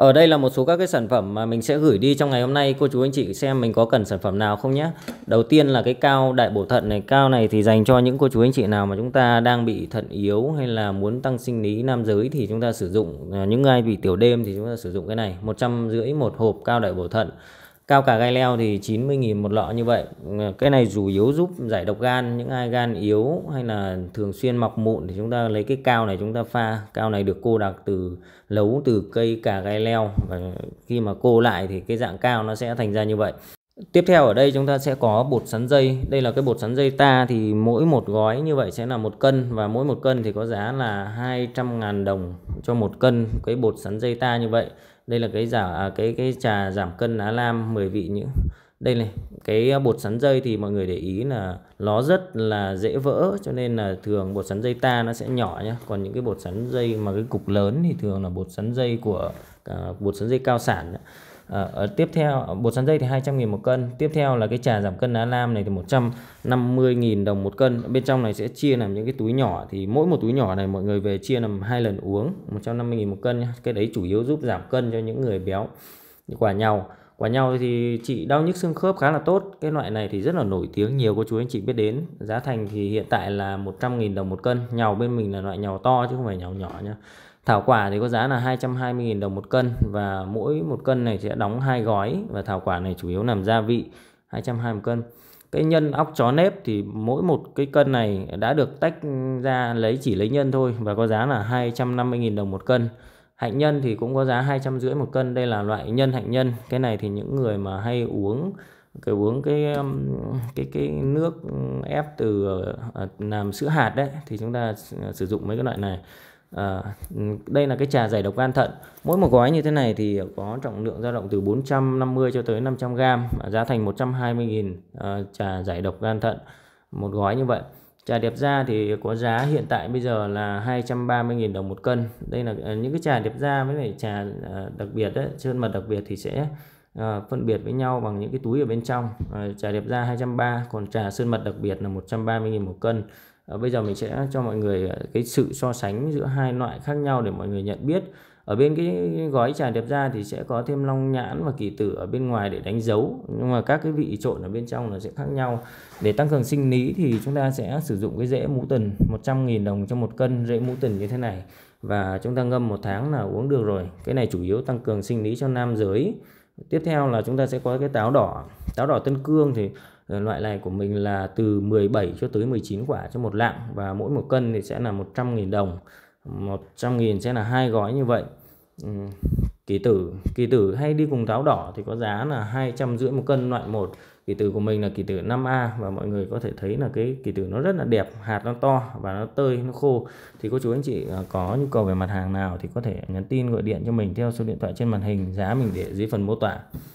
Ở đây là một số các cái sản phẩm mà mình sẽ gửi đi trong ngày hôm nay cô chú anh chị xem mình có cần sản phẩm nào không nhé. Đầu tiên là cái cao đại bổ thận này, cao này thì dành cho những cô chú anh chị nào mà chúng ta đang bị thận yếu hay là muốn tăng sinh lý nam giới thì chúng ta sử dụng những ai bị tiểu đêm thì chúng ta sử dụng cái này, 150 một hộp cao đại bổ thận cao cả gai leo thì 90 nghìn một lọ như vậy cái này chủ yếu giúp giải độc gan những ai gan yếu hay là thường xuyên mọc mụn thì chúng ta lấy cái cao này chúng ta pha cao này được cô đặc từ lấu từ cây cà gai leo và khi mà cô lại thì cái dạng cao nó sẽ thành ra như vậy Tiếp theo ở đây chúng ta sẽ có bột sắn dây. Đây là cái bột sắn dây ta thì mỗi một gói như vậy sẽ là một cân và mỗi một cân thì có giá là 200.000 đồng cho một cân cái bột sắn dây ta như vậy. Đây là cái giả à, cái cái trà giảm cân á lam 10 vị những đây này cái bột sắn dây thì mọi người để ý là nó rất là dễ vỡ cho nên là thường bột sắn dây ta nó sẽ nhỏ nhé còn những cái bột sắn dây mà cái cục lớn thì thường là bột sắn dây của à, bột sắn dây cao sản ấy ở ờ, ờ, tiếp theo bột sắn dây thì 200 000 một cân. Tiếp theo là cái trà giảm cân Á Lam này thì 150 000 đồng một cân. Bên trong này sẽ chia làm những cái túi nhỏ thì mỗi một túi nhỏ này mọi người về chia làm hai lần uống 150 000 một cân nhá. Cái đấy chủ yếu giúp giảm cân cho những người béo. Quả nhau quả nhau thì trị đau nhức xương khớp khá là tốt cái loại này thì rất là nổi tiếng nhiều cô chú anh chị biết đến giá thành thì hiện tại là 100.000 đồng một cân nhàu bên mình là loại nhàu to chứ không phải nhàu nhỏ nha Thảo quả thì có giá là 220.000 đồng một cân và mỗi một cân này sẽ đóng hai gói và thảo quả này chủ yếu làm gia vị 220 cân. Cái nhân óc chó nếp thì mỗi một cái cân này đã được tách ra lấy chỉ lấy nhân thôi và có giá là 250.000 đồng một cân. Hạnh nhân thì cũng có giá 250 một cân, đây là loại nhân hạnh nhân. Cái này thì những người mà hay uống cái uống cái um, cái cái nước ép từ ờ, ờ, làm sữa hạt đấy thì chúng ta ờ, sử dụng mấy cái loại này À, đây là cái trà giải độc gan thận. Mỗi một gói như thế này thì có trọng lượng dao động từ 450 cho tới 500 gram, giá thành 120.000 à, ờ, trà giải độc gan thận một gói như vậy. Trà đẹp da thì có giá hiện tại bây giờ là 230.000 đồng một cân. Đây là ờ, những cái trà đẹp da với lại trà đặc biệt đấy, sơn mật đặc biệt thì sẽ à, phân biệt với nhau bằng những cái túi ở bên trong. À, trà đẹp da 230, còn trà sơn mật đặc biệt là 130.000 một cân. Ờ, bây giờ mình sẽ cho mọi người ờ, cái sự so sánh giữa hai loại khác nhau để mọi người nhận biết ở bên cái gói trà đẹp da thì sẽ có thêm long nhãn và kỳ tử ở bên ngoài để đánh dấu nhưng mà các cái vị trộn ở bên trong nó sẽ khác nhau để tăng cường sinh lý thì chúng ta sẽ sử dụng cái rễ mũ tần 100.000 đồng cho một cân rễ mũ tần như thế này và chúng ta ngâm một tháng là uống được rồi cái này chủ yếu tăng cường sinh lý cho nam giới tiếp theo là chúng ta sẽ có cái táo đỏ táo đỏ tân cương thì Ờ, loại này của mình là từ 17 cho tới 19 quả cho một lạng và mỗi một cân thì sẽ là 100.000 đồng 100.000 sẽ là hai gói như vậy ừ, kỳ tử kỳ tử hay đi cùng táo đỏ thì có giá là hai trăm rưỡi một cân loại một kỳ tử của mình là kỳ tử 5A và mọi người có thể thấy là cái kỳ tử nó rất là đẹp hạt nó to và nó tơi nó khô thì cô chú anh chị à, có nhu cầu về mặt hàng nào thì có thể nhắn tin gọi điện cho mình theo số điện thoại trên màn hình giá mình để dưới phần mô tả